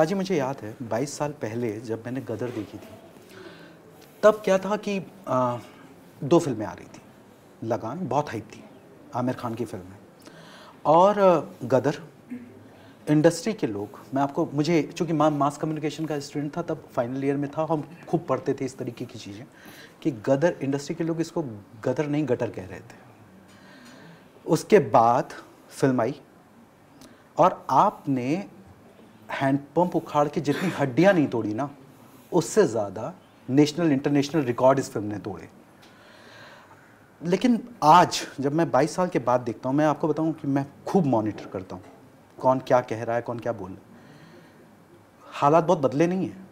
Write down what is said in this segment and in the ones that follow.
पाजी मुझे याद है 22 साल पहले जब मैंने गदर देखी थी तब क्या था कि आ, दो फिल्में आ रही थी लगान बहुत हाइप थी आमिर खान की फिल्म है और गदर इंडस्ट्री के लोग मैं आपको मुझे चूँकि मैं मास कम्युनिकेशन का स्टूडेंट था तब फाइनल ईयर में था हम खूब पढ़ते थे इस तरीके की चीज़ें कि गदर इंडस्ट्री के लोग इसको गदर नहीं गटर कह रहे थे उसके बाद फिल्म आई और आपने हैंडपम्प उखाड़ के जितनी हड्डियाँ नहीं तोड़ी ना उससे ज़्यादा नेशनल इंटरनेशनल रिकॉर्ड इस फिल्म ने तोड़े लेकिन आज जब मैं 22 साल के बाद देखता हूँ मैं आपको बताऊँ कि मैं खूब मॉनिटर करता हूँ कौन क्या कह रहा है कौन क्या बोल रहा है हालात बहुत बदले नहीं हैं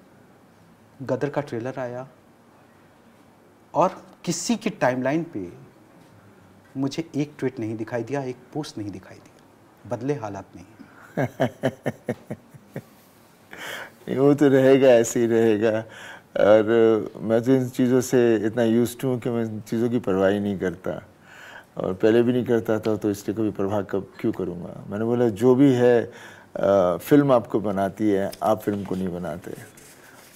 गदर का ट्रेलर आया और किसी की टाइमलाइन पे मुझे एक ट्वीट नहीं दिखाई दिया एक पोस्ट नहीं दिखाई दिया बदले हालात नहीं वो तो रहेगा ऐसे ही रहेगा और मैं तो इन चीज़ों से इतना यूज हूँ कि मैं इन चीज़ों की परवाह ही नहीं करता और पहले भी नहीं करता था तो इसलिए कभी प्रभाव कब क्यों करूँगा मैंने बोला जो भी है आ, फिल्म आपको बनाती है आप फिल्म को नहीं बनाते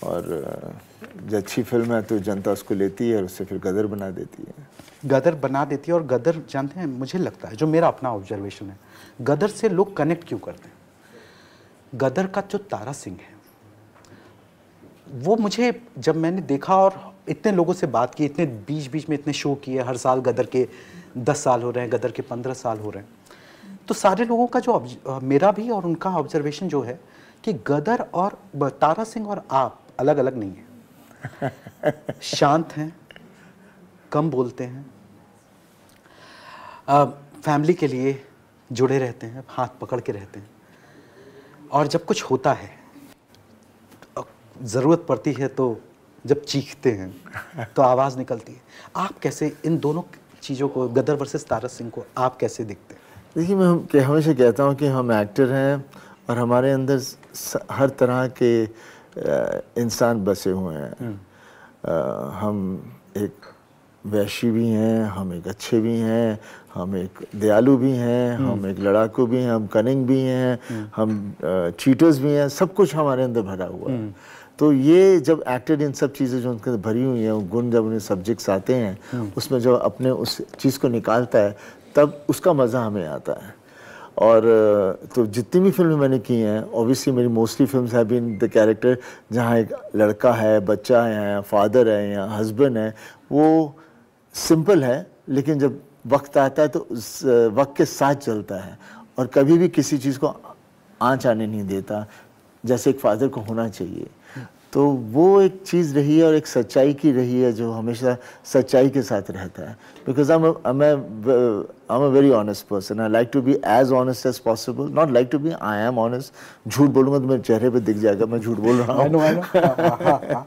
और जो अच्छी फिल्म है तो जनता उसको लेती है और उससे फिर गदर बना देती है गदर बना देती है और गदर जानते हैं मुझे लगता है जो मेरा अपना ऑब्जर्वेशन है गदर से लोग कनेक्ट क्यों करते हैं गदर का जो तारा सिंह है वो मुझे जब मैंने देखा और इतने लोगों से बात की इतने बीच बीच में इतने शो किए हर साल गदर के दस साल हो रहे हैं गदर के पंद्रह साल हो रहे हैं तो सारे लोगों का जो मेरा भी और उनका ऑब्जर्वेशन जो है कि गदर और तारा सिंह और आप अलग अलग नहीं हैं शांत हैं कम बोलते हैं आ, फैमिली के लिए जुड़े रहते हैं हाथ पकड़ के रहते हैं और जब कुछ होता है ज़रूरत पड़ती है तो जब चीखते हैं तो आवाज़ निकलती है आप कैसे इन दोनों चीज़ों को गदर वर्सेस तारा सिंह को आप कैसे देखते हैं देखिए मैं हम हमेशा कहता हूँ कि हम एक्टर हैं और हमारे अंदर हर तरह के इंसान बसे हुए हैं हम्म। हम एक वैशी भी हैं हम एक अच्छे भी हैं हम एक दयालु भी हैं हम्म। हम एक लड़ाकू भी हैं हम कनिंग भी हैं हम्म। हम चीटर्स भी हैं सब कुछ हमारे अंदर भरा हुआ है तो ये जब एक्टेड इन सब चीज़ें जो उनके अंदर भरी हुई हैं गुण जब उन्हें सब्जेक्ट्स आते हैं हम्म। उसमें जब अपने उस चीज़ को निकालता है तब उसका मज़ा हमें आता है और तो जितनी भी फिल्में मैंने की हैं ओबियसली मेरी मोस्टली फिल्म है बीन द कैरेक्टर जहाँ एक लड़का है बच्चा है फादर है या हस्बैंड है वो सिंपल है लेकिन जब वक्त आता है तो उस वक्त के साथ चलता है और कभी भी किसी चीज़ को आँच आने नहीं देता जैसे एक फादर को होना चाहिए तो वो एक चीज़ रही है और एक सच्चाई की रही है जो हमेशा सच्चाई के साथ रहता है because I am I am a very honest person I like to be as honest as possible not like to be I am honest झूठ बोलूँगा तो मेरे चेहरे पे दिख जाएगा मैं झूठ बोल रहा हूँ हाँ, हाँ, हाँ,